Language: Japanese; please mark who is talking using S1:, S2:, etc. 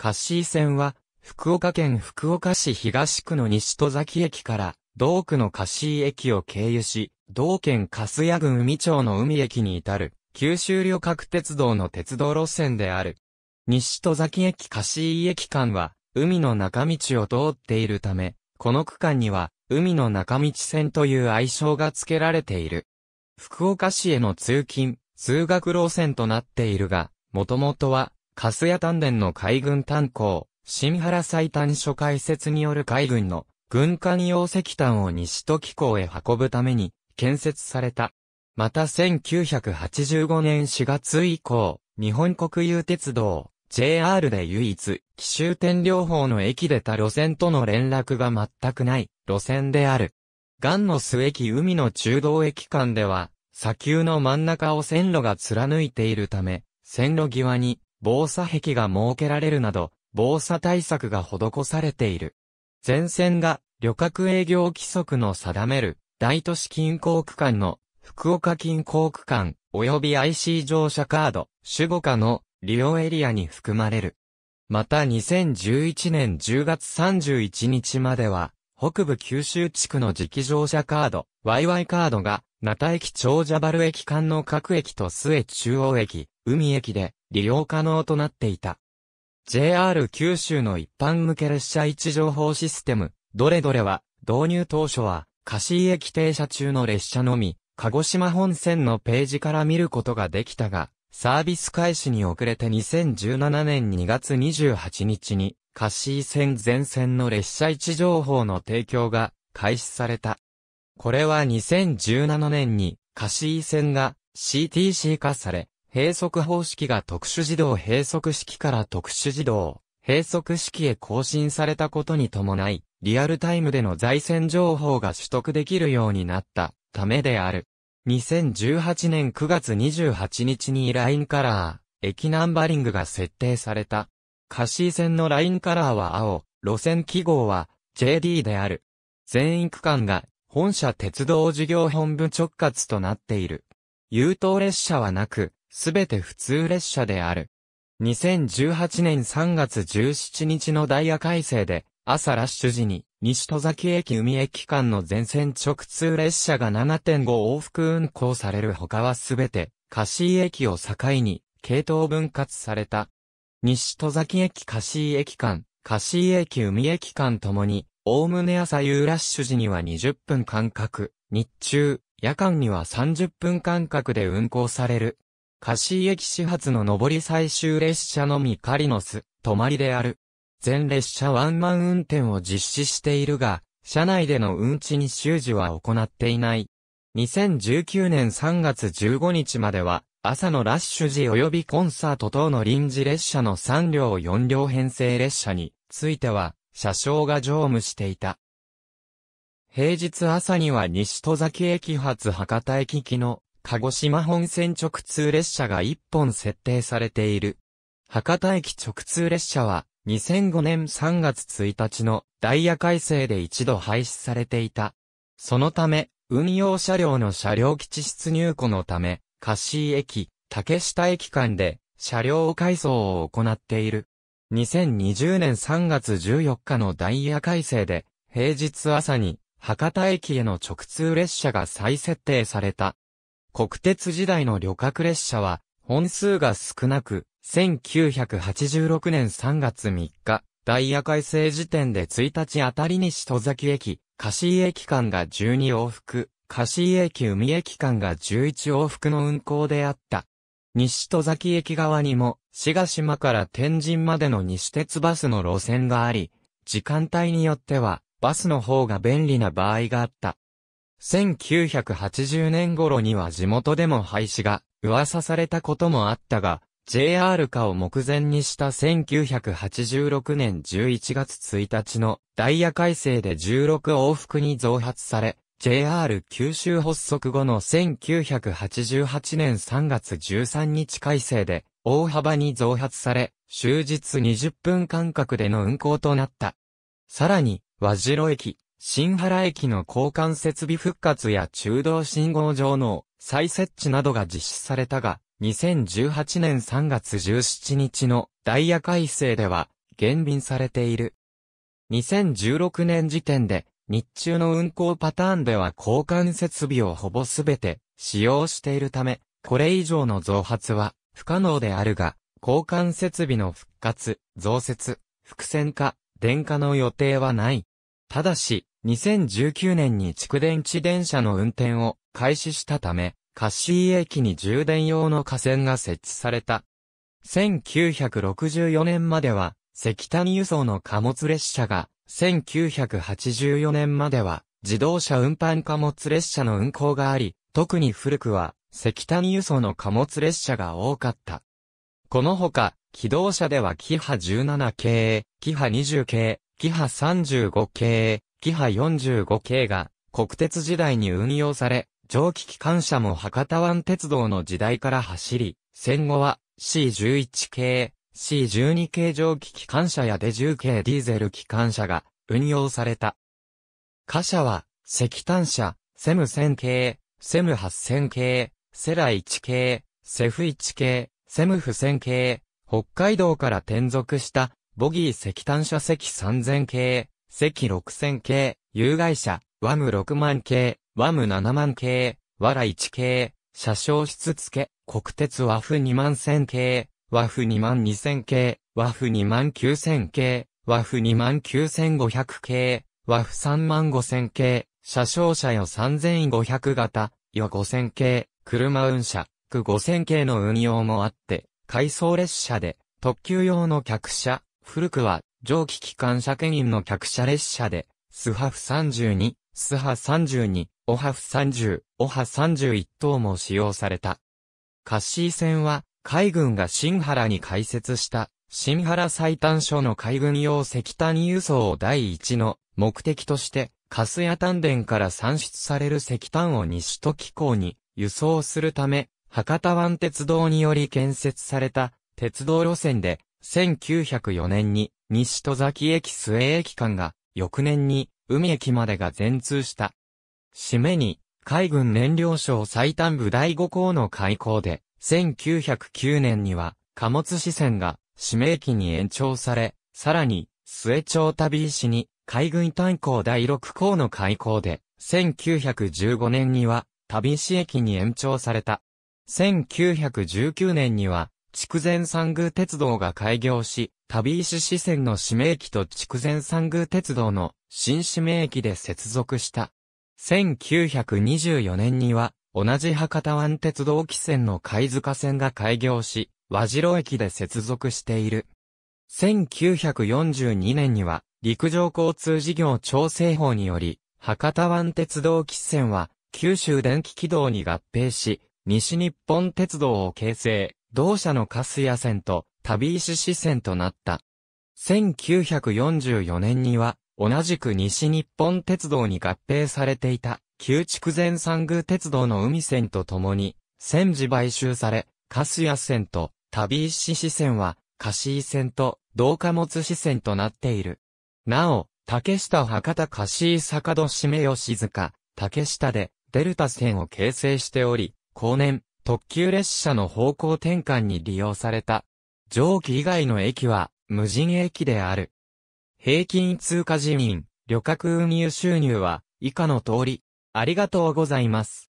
S1: カッシー線は、福岡県福岡市東区の西戸崎駅から、同区のカッシー駅を経由し、同県粕谷郡海町の海駅に至る、九州旅客鉄道の鉄道路線である。西戸崎駅カッシー駅間は、海の中道を通っているため、この区間には、海の中道線という愛称が付けられている。福岡市への通勤、通学路線となっているが、もともとは、カスヤ丹田の海軍炭鉱、新原祭丹所開設による海軍の軍艦用石炭を西都機構へ運ぶために建設された。また1985年4月以降、日本国有鉄道、JR で唯一、奇襲天領法の駅でた路線との連絡が全くない路線である。ガンの末駅海の中道駅間では、砂丘の真ん中を線路が貫いているため、線路際に防砂壁が設けられるなど、防砂対策が施されている。前線が旅客営業規則の定める大都市近郊区間の福岡近郊区間及び IC 乗車カード、守護下の利用エリアに含まれる。また2011年10月31日までは、北部九州地区の磁気乗車カード、YY カードが、那田駅長蛇原駅間の各駅と末中央駅、海駅で利用可能となっていた。JR 九州の一般向け列車位置情報システム、どれどれは、導入当初は、貸井駅停車中の列車のみ、鹿児島本線のページから見ることができたが、サービス開始に遅れて2017年2月28日に、貸井線全線の列車位置情報の提供が開始された。これは2017年に、貸井線が CTC 化され、閉塞方式が特殊自動閉塞式から特殊自動、閉塞式へ更新されたことに伴い、リアルタイムでの在線情報が取得できるようになったためである。2018年9月28日にラインカラー、駅ナンバリングが設定された。カシー線のラインカラーは青、路線記号は JD である。全員区間が本社鉄道事業本部直轄となっている。優等列車はなく、すべて普通列車である。2018年3月17日のダイヤ改正で、朝ラッシュ時に、西戸崎駅海駅間の全線直通列車が7.5往復運行される他はすべて、菓子駅を境に、系統分割された。西戸崎駅菓子駅間、菓子駅海駅間ともに、おおむね朝夕ラッシュ時には20分間隔、日中、夜間には30分間隔で運行される。カシー駅始発の上り最終列車のみカリノス、止まりである。全列車ワンマン運転を実施しているが、車内での運賃収受は行っていない。2019年3月15日までは、朝のラッシュ時及びコンサート等の臨時列車の3両4両編成列車については、車掌が乗務していた。平日朝には西戸崎駅発博多駅行きの鹿児島本線直通列車が1本設定されている。博多駅直通列車は、2005年3月1日のダイヤ改正で一度廃止されていた。そのため、運用車両の車両基地出入庫のため、菓子駅、竹下駅間で車両改装を行っている。2020年3月14日のダイヤ改正で、平日朝に博多駅への直通列車が再設定された。国鉄時代の旅客列車は、本数が少なく、1986年3月3日、ダイヤ改正時点で1日あたり西戸崎駅、貸井駅間が12往復、貸井駅海駅間が11往復の運行であった。西戸崎駅側にも、志賀島から天神までの西鉄バスの路線があり、時間帯によっては、バスの方が便利な場合があった。1980年頃には地元でも廃止が噂されたこともあったが、JR 化を目前にした1986年11月1日のダイヤ改正で16往復に増発され、JR 九州発足後の1988年3月13日改正で大幅に増発され、終日20分間隔での運行となった。さらに、和白駅、新原駅の交換設備復活や中道信号場の再設置などが実施されたが、2018年3月17日のダイヤ改正では減便されている。2016年時点で日中の運行パターンでは交換設備をほぼすべて使用しているため、これ以上の増発は不可能であるが、交換設備の復活、増設、伏線化、電化の予定はない。ただし、2019年に蓄電池電車の運転を開始したため、カッシー駅に充電用の架線が設置された。1964年までは、石炭輸送の貨物列車が、1984年までは、自動車運搬貨物列車の運行があり、特に古くは、石炭輸送の貨物列車が多かった。このほか、機動車ではキハ17系、キハ20系、キハ35系、キハ45系が国鉄時代に運用され、蒸気機関車も博多湾鉄道の時代から走り、戦後は C11 系、C12 系蒸気機関車やデ10系ディーゼル機関車が運用された。貨車は石炭車、セム1000系、セム8000系、セラ1系、セフ1系、セム不1000系、北海道から転属したボギー石炭車石3000系、石6000系、有害車、ワム6万系、ワム7万系、ワラ1系、車掌室付け、国鉄ワフ2万1000系、ワフ2万2000系、ワフ2万9000系、ワフ2万9500系、ワフ3万5000系、車掌車よ3500型、よ5000系、車運車、区5000系の運用もあって、回送列車で、特急用の客車、古くは、蒸気機関車牽員の客車列車で、スハフ32、スハ32、オハフ30、オハ31等も使用された。カッシー線は、海軍が新原に開設した、新原最短所の海軍用石炭輸送を第一の目的として、カスヤ丹田から産出される石炭を西都機構に輸送するため、博多湾鉄道により建設された鉄道路線で1904年に西戸崎駅末駅間が、翌年に海駅までが全通した。締めに、海軍燃料省最短部第5項の開港で、1909年には、貨物支線が、締め駅に延長され、さらに、末町旅石に、海軍炭鉱第6項の開港で、1915年には、旅石駅に延長された。1919年には、筑前三宮鉄道が開業し、旅石支線の指名機と筑前三宮鉄道の新指名機で接続した。1924年には、同じ博多湾鉄道汽船の貝塚線が開業し、和白駅で接続している。1942年には、陸上交通事業調整法により、博多湾鉄道汽船は、九州電気軌道に合併し、西日本鉄道を形成。同社の粕ヤ線と旅石支線となった。1944年には、同じく西日本鉄道に合併されていた、旧筑前三宮鉄道の海線とともに、戦時買収され、粕ヤ線と旅石支線は、貸井線と同貨物支線となっている。なお、竹下博多貸井坂戸締め吉塚、竹下で、デルタ線を形成しており、後年、特急列車の方向転換に利用された。上記以外の駅は、無人駅である。平均通過人員、旅客運輸収入は、以下の通り。ありがとうございます。